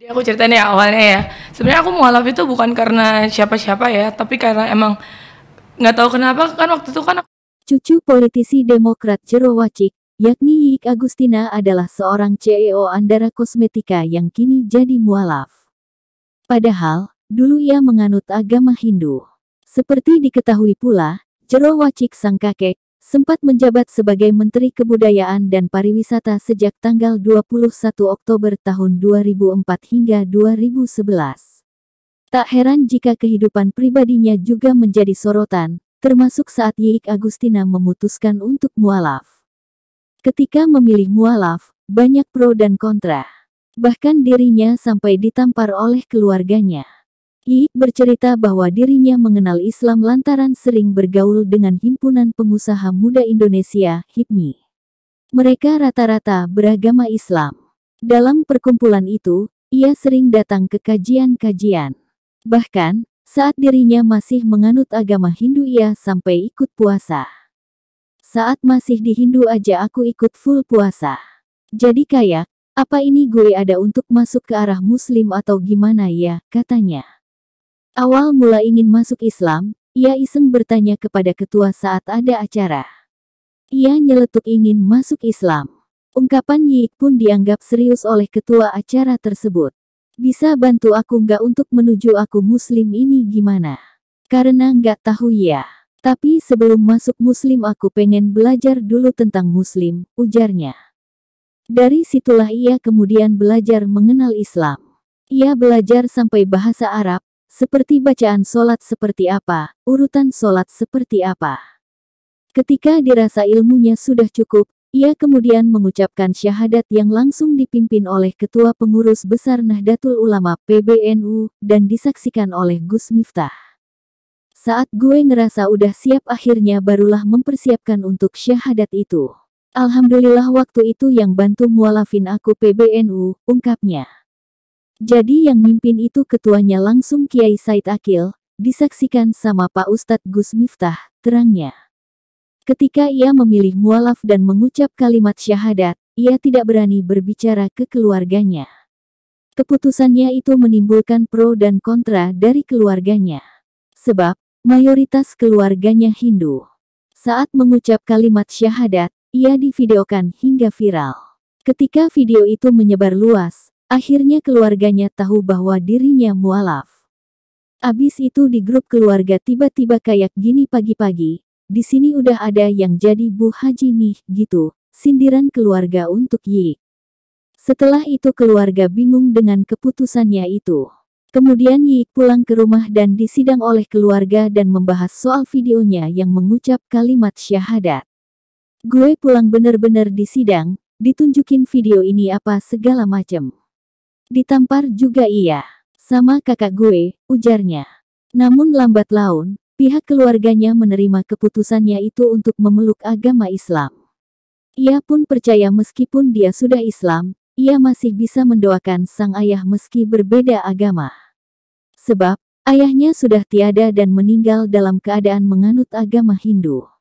Jadi aku ceritain ya awalnya ya. Sebenarnya aku mualaf itu bukan karena siapa-siapa ya, tapi karena emang nggak tahu kenapa kan waktu itu kan aku... cucu politisi Demokrat Jero Wacik, yakni Yik Agustina adalah seorang CEO Andara Kosmetika yang kini jadi mualaf. Padahal, dulu ia menganut agama Hindu. Seperti diketahui pula, Jero Wacik sang kakek sempat menjabat sebagai Menteri Kebudayaan dan Pariwisata sejak tanggal 21 Oktober tahun 2004 hingga 2011. Tak heran jika kehidupan pribadinya juga menjadi sorotan, termasuk saat Yik Agustina memutuskan untuk mualaf. Ketika memilih mualaf, banyak pro dan kontra. Bahkan dirinya sampai ditampar oleh keluarganya. Yi bercerita bahwa dirinya mengenal Islam lantaran sering bergaul dengan himpunan pengusaha muda Indonesia, HIPMI. Mereka rata-rata beragama Islam. Dalam perkumpulan itu, ia sering datang ke kajian-kajian. Bahkan, saat dirinya masih menganut agama Hindu ia sampai ikut puasa. Saat masih di Hindu aja aku ikut full puasa. Jadi kayak, apa ini gue ada untuk masuk ke arah muslim atau gimana ya, katanya. Awal mula ingin masuk Islam, ia iseng bertanya kepada ketua saat ada acara. Ia nyeletuk ingin masuk Islam. Ungkapan Yik pun dianggap serius oleh ketua acara tersebut. Bisa bantu aku nggak untuk menuju aku muslim ini gimana? Karena nggak tahu ya. Tapi sebelum masuk muslim aku pengen belajar dulu tentang muslim, ujarnya. Dari situlah ia kemudian belajar mengenal Islam. Ia belajar sampai bahasa Arab, seperti bacaan solat seperti apa, urutan solat seperti apa. Ketika dirasa ilmunya sudah cukup, ia kemudian mengucapkan syahadat yang langsung dipimpin oleh Ketua Pengurus Besar Nahdlatul Ulama PBNU, dan disaksikan oleh Gus Miftah. Saat gue ngerasa udah siap akhirnya barulah mempersiapkan untuk syahadat itu. Alhamdulillah waktu itu yang bantu mualafin aku PBNU, ungkapnya. Jadi yang mimpin itu ketuanya langsung Kiai Said Akil, disaksikan sama Pak Ustadz Gus Miftah, terangnya. Ketika ia memilih mualaf dan mengucap kalimat syahadat, ia tidak berani berbicara ke keluarganya. Keputusannya itu menimbulkan pro dan kontra dari keluarganya. Sebab, mayoritas keluarganya Hindu. Saat mengucap kalimat syahadat, ia divideokan hingga viral. Ketika video itu menyebar luas, Akhirnya keluarganya tahu bahwa dirinya mualaf. Abis itu di grup keluarga tiba-tiba kayak gini pagi-pagi, di sini udah ada yang jadi Bu Haji nih, gitu, sindiran keluarga untuk Yi. Setelah itu keluarga bingung dengan keputusannya itu. Kemudian Yi pulang ke rumah dan disidang oleh keluarga dan membahas soal videonya yang mengucap kalimat syahadat. Gue pulang bener-bener disidang, ditunjukin video ini apa segala macem. Ditampar juga iya. Sama kakak gue, ujarnya. Namun lambat laun, pihak keluarganya menerima keputusannya itu untuk memeluk agama Islam. Ia pun percaya meskipun dia sudah Islam, ia masih bisa mendoakan sang ayah meski berbeda agama. Sebab, ayahnya sudah tiada dan meninggal dalam keadaan menganut agama Hindu.